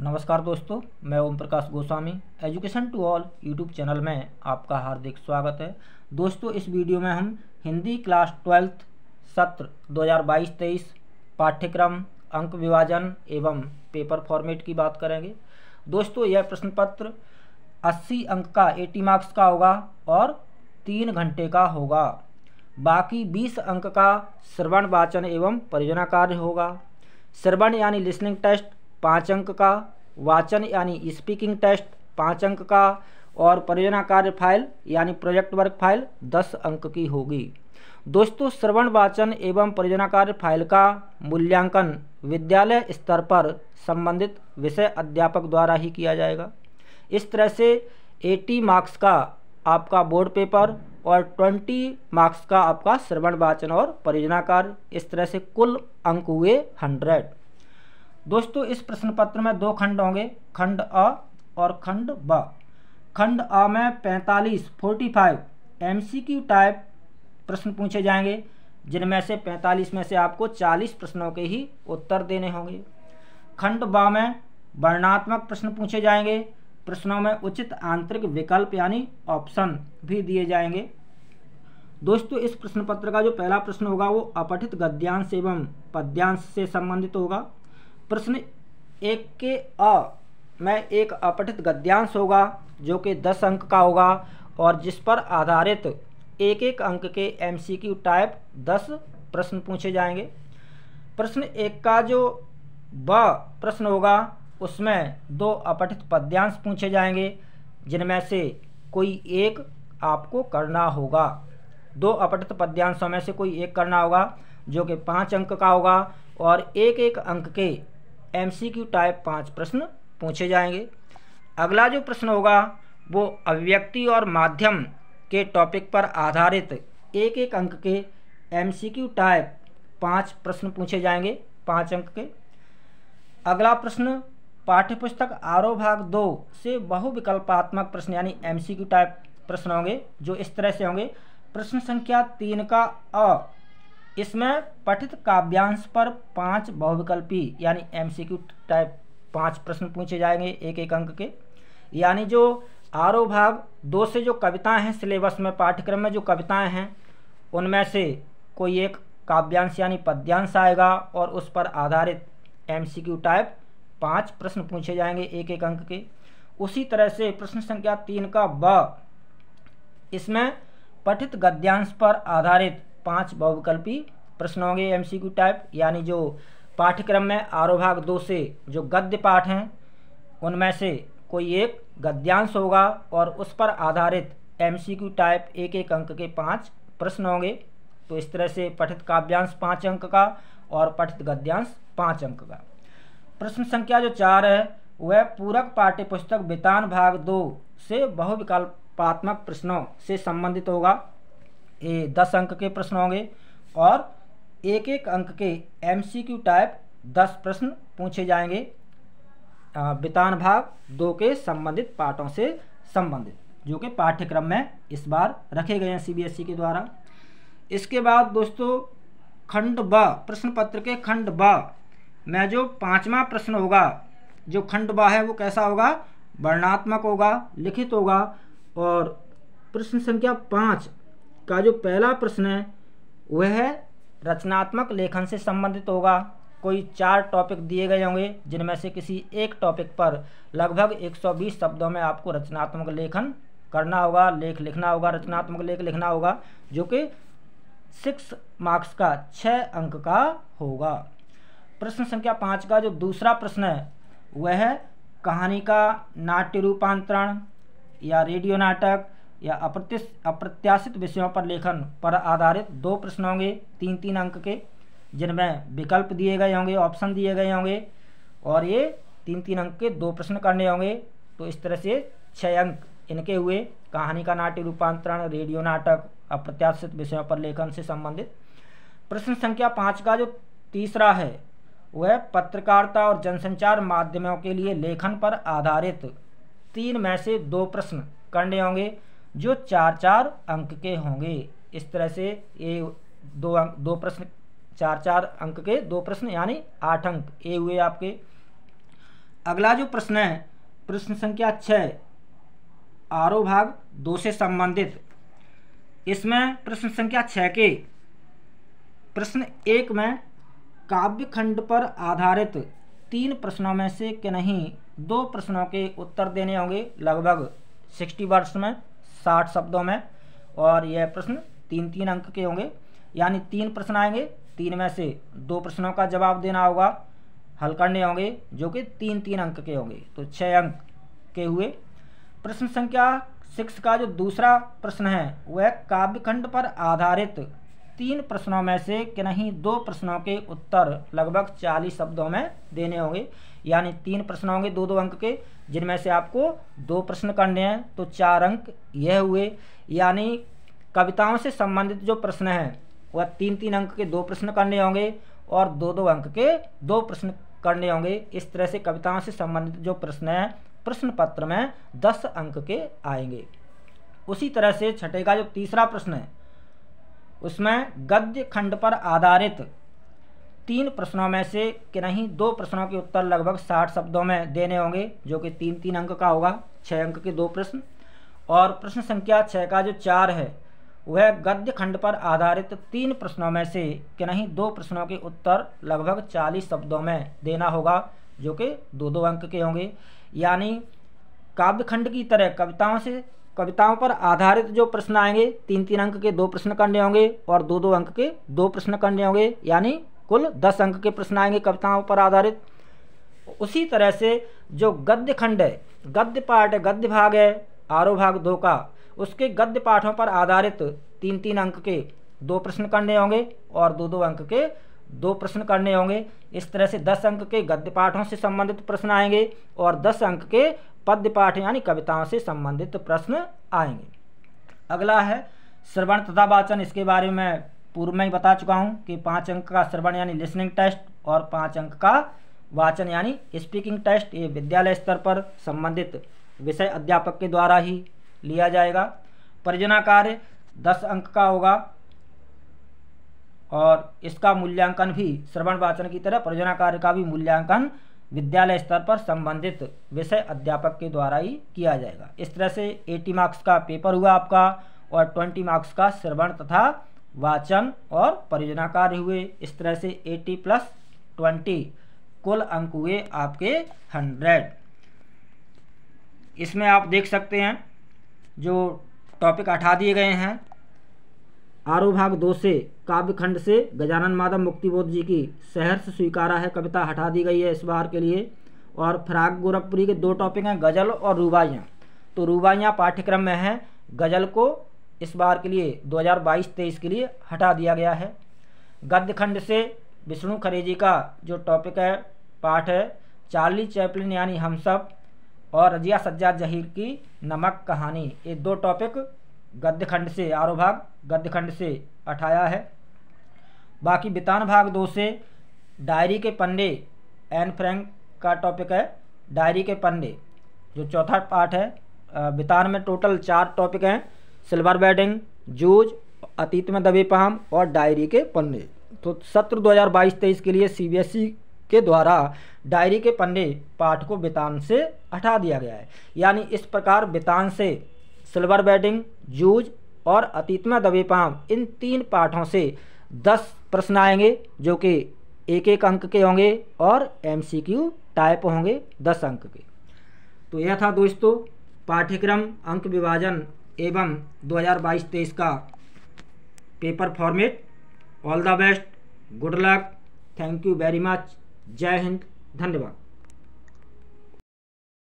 नमस्कार दोस्तों मैं Om Prakash Goswami education to all YouTube channel में आपका हार्दिक स्वागत है दोस्तों इस वीडियो में हम हिंदी क्लास ट्वेल्थ सत्र 2022-23 पाठ्यक्रम अंक विभाजन एवं पेपर फॉर्मेट की बात करेंगे दोस्तों यह प्रश्न पत्र 80 अंक का 80 मार्क्स का होगा और तीन घंटे का होगा बाकी बीस अंक का श्रवण वाचन एवं परियोजना कार्य होगा श्रवण यानी लिसनिंग टेस्ट पाँच अंक का वाचन यानी स्पीकिंग टेस्ट पाँच अंक का और परियोजना कार्य फाइल यानी प्रोजेक्ट वर्क फाइल दस अंक की होगी दोस्तों श्रवण वाचन एवं परियोजना कार्य फाइल का मूल्यांकन विद्यालय स्तर पर संबंधित विषय अध्यापक द्वारा ही किया जाएगा इस तरह से 80 मार्क्स का आपका बोर्ड पेपर और 20 मार्क्स का आपका श्रवण वाचन और परियोजना कार्य इस तरह से कुल अंक हुए 100 दोस्तों इस प्रश्न पत्र में दो खंड होंगे खंड अ और खंड ब खंड अ में पैंतालीस फोर्टी फाइव एम टाइप प्रश्न पूछे जाएंगे जिनमें से पैंतालीस में से आपको चालीस प्रश्नों के ही उत्तर देने होंगे खंड ब में वर्णात्मक प्रश्न पूछे जाएंगे प्रश्नों में उचित आंतरिक विकल्प यानी ऑप्शन भी दिए जाएंगे दोस्तों इस प्रश्न पत्र का जो पहला प्रश्न होगा वो अपठित गद्यांश एवं पद्यांश से संबंधित होगा प्रश्न एक के अ में एक अपठित गद्यांश होगा जो कि दस अंक का होगा और जिस पर आधारित एक एक अंक के एमसीक्यू टाइप दस प्रश्न पूछे जाएंगे प्रश्न एक का जो ब प्रश्न होगा उसमें दो अपठित पद्यांश पूछे जाएंगे जिनमें से कोई एक आपको करना होगा दो अपठित पद्यांशों में से कोई एक करना होगा जो कि पाँच अंक का होगा और एक एक अंक के क्यू टाइप पाँच प्रश्न पूछे जाएंगे अगला जो प्रश्न होगा वो अभिव्यक्ति और माध्यम के टॉपिक पर आधारित एक एक अंक के क्यू टाइप पाँच प्रश्न पूछे जाएंगे पाँच अंक के अगला प्रश्न पाठ्यपुस्तक आरो भाग दो से बहुविकल्पात्मक प्रश्न यानी क्यू टाइप प्रश्न होंगे जो इस तरह से होंगे प्रश्न संख्या तीन का अ इसमें पठित काव्यांश पर पांच बहुविकल्पी यानी एमसीक्यू टाइप पांच प्रश्न पूछे जाएंगे एक एक अंक के यानी जो आरो भाग दो से जो कविताएं हैं सिलेबस में पाठ्यक्रम में जो कविताएं हैं उनमें से कोई एक काव्यांश यानी पद्यांश आएगा और उस पर आधारित एमसीक्यू टाइप पांच प्रश्न पूछे जाएंगे एक एक अंक के उसी तरह से प्रश्न संख्या तीन का ब इसमें पठित गद्यांश पर आधारित पाँच बहुविकल्पी प्रश्न होंगे एमसीक्यू टाइप यानी जो पाठ्यक्रम में आरो भाग दो से जो गद्य पाठ हैं उनमें से कोई एक गद्यांश होगा और उस पर आधारित एमसीक्यू टाइप एक एक अंक के पाँच प्रश्न होंगे तो इस तरह से पठित काव्यांश पाँच अंक का और पठित गद्यांश पाँच अंक का प्रश्न संख्या जो चार है वह पूरक पाठ्य पुस्तक वितान भाग दो से बहुविकल्पात्मक प्रश्नों से संबंधित होगा ए, दस अंक के प्रश्न होंगे और एक एक अंक के एम टाइप दस प्रश्न पूछे जाएंगे वितान भाग दो के संबंधित पाठों से संबंधित जो कि पाठ्यक्रम में इस बार रखे गए हैं ई e के द्वारा इसके बाद दोस्तों खंड ब प्रश्न पत्र के खंड ब में जो पांचवा प्रश्न होगा जो खंड ब है वो कैसा होगा वर्णात्मक होगा लिखित होगा और प्रश्न संख्या पाँच का जो पहला प्रश्न है वह है रचनात्मक लेखन से संबंधित होगा कोई चार टॉपिक दिए गए होंगे जिनमें से किसी एक टॉपिक पर लगभग 120 शब्दों में आपको रचनात्मक लेखन करना होगा लेख लिखना होगा रचनात्मक लेख लिखना होगा जो कि सिक्स मार्क्स का छः अंक का होगा प्रश्न संख्या पाँच का जो दूसरा प्रश्न है वह है कहानी का नाट्य रूपांतरण या रेडियो नाटक या अप्रत्य अप्रत्याशित विषयों पर लेखन पर आधारित दो प्रश्न होंगे तीन तीन अंक के जिनमें विकल्प दिए गए होंगे ऑप्शन दिए गए होंगे और ये तीन तीन अंक के दो प्रश्न करने होंगे तो इस तरह से छः अंक इनके हुए कहानी का नाट्य रूपांतरण रेडियो नाटक अप्रत्याशित विषयों पर लेखन से संबंधित प्रश्न संख्या पाँच का जो तीसरा है वह पत्रकारिता और जनसंचार माध्यमों के लिए लेखन पर आधारित तीन में से दो प्रश्न करने होंगे जो चार चार अंक के होंगे इस तरह से ये दो अंक दो प्रश्न चार चार अंक के दो प्रश्न यानी आठ अंक ये हुए आपके अगला जो प्रश्न है प्रश्न संख्या छः आरो भाग दो से संबंधित इसमें प्रश्न संख्या छः के प्रश्न एक में काव्य खंड पर आधारित तीन प्रश्नों में से कि नहीं दो प्रश्नों के उत्तर देने होंगे लगभग सिक्सटी वर्ड्स में साठ शब्दों में और यह प्रश्न तीन तीन अंक के होंगे यानी तीन प्रश्न आएंगे तीन में से दो प्रश्नों का जवाब देना होगा हल करने होंगे जो कि तीन तीन अंक के होंगे तो छः अंक के हुए प्रश्न संख्या सिक्स का जो दूसरा प्रश्न है वह काव्यखंड पर आधारित तीन प्रश्नों में से कि नहीं दो प्रश्नों के उत्तर लगभग चालीस शब्दों में देने होंगे यानी तीन प्रश्न होंगे दो दो अंक के जिनमें से आपको दो प्रश्न करने हैं तो चार अंक यह हुए यानी कविताओं से संबंधित जो प्रश्न हैं वह तीन तीन अंक के दो प्रश्न करने होंगे और दो दो अंक के दो प्रश्न करने होंगे इस तरह से कविताओं से संबंधित जो प्रश्न हैं प्रश्न पत्र में दस अंक के आएंगे उसी तरह से छठे का जो तीसरा प्रश्न है उसमें गद्य खंड पर आधारित तीन प्रश्नों में से कि नहीं दो प्रश्नों के उत्तर लगभग साठ शब्दों में देने होंगे जो कि तीन तीन अंक का होगा छः अंक के दो प्रश्न और प्रश्न संख्या छः का जो चार है वह गद्य खंड पर आधारित तीन प्रश्नों में से कि नहीं दो प्रश्नों के उत्तर लगभग चालीस शब्दों में देना होगा जो कि दो दो अंक के होंगे यानी काव्य खंड की तरह कविताओं से कविताओं पर आधारित जो प्रश्न आएंगे तीन तीन अंक के दो प्रश्न करने होंगे और दो दो अंक के दो प्रश्न करने होंगे यानी कुल दस अंक के प्रश्न आएंगे कविताओं पर आधारित उसी तरह से जो गद्य खंड है गद्य पाठ है गद्य भाग है आरो भाग दो का उसके गद्य पाठों पर आधारित तीन तीन अंक के दो प्रश्न करने होंगे और दो दो अंक के दो प्रश्न करने होंगे इस तरह से दस अंक के गद्य पाठों से संबंधित प्रश्न आएंगे और दस अंक के पद्य पाठ यानी कविताओं से संबंधित प्रश्न आएंगे अगला है श्रवण तथा वाचन इसके बारे में पूर्व में ही बता चुका हूँ कि पाँच अंक का श्रवण यानी लिसनिंग टेस्ट और पाँच अंक का वाचन यानी स्पीकिंग टेस्ट ये विद्यालय स्तर पर संबंधित विषय अध्यापक के द्वारा ही लिया जाएगा परियोजना कार्य दस अंक का होगा और इसका मूल्यांकन भी श्रवण वाचन की तरह परियोजना कार्य का भी मूल्यांकन विद्यालय स्तर पर संबंधित विषय अध्यापक के द्वारा ही किया जाएगा इस तरह से 80 मार्क्स का पेपर हुआ आपका और 20 मार्क्स का श्रवण तथा वाचन और परियोजना कार्य हुए इस तरह से 80 प्लस 20 कुल अंक हुए आपके 100 इसमें आप देख सकते हैं जो टॉपिक हटा दिए गए हैं भाग दो से काव्य खंड से गजानन माधव मुक्तिबोध जी की सहर्ष स्वीकारा है कविता हटा दी गई है इस बार के लिए और फराग गोरखपुरी के दो टॉपिक हैं गज़ल और रूबाइयाँ तो रूबाइयाँ पाठ्यक्रम में हैं गज़ल को इस बार के लिए 2022-23 के लिए हटा दिया गया है गद्य खंड से विष्णु खरे जी का जो टॉपिक है पाठ है चार्ली चैपलिन यानी हम सब और रजिया सज्जा जहीर की नमक कहानी ये दो टॉपिक गद्यखंड से आरो भाग गद्यखंड से अठाया है बाकी बितान भाग दो से डायरी के पन्ने एन फ्रैंक का टॉपिक है डायरी के पन्ने जो चौथा पार्ट है बितान में टोटल चार टॉपिक हैं सिल्वर बैडिंग जूज अतीत में दबे पहाम और डायरी के पन्ने तो सत्र 2022-23 के लिए सीबीएसई e के द्वारा डायरी के पन्ने पाठ को बितान से हटा दिया गया है यानी इस प्रकार बितान से सिल्वर बैटिंग जूज और अतीत में दबे पाम इन तीन पाठों से दस प्रश्न आएंगे जो कि एक एक अंक के होंगे और एमसीक्यू टाइप होंगे दस अंक के तो यह था दोस्तों पाठ्यक्रम अंक विभाजन एवं 2022-23 का paper format all the best good luck thank you very much जय हिंद धन्यवाद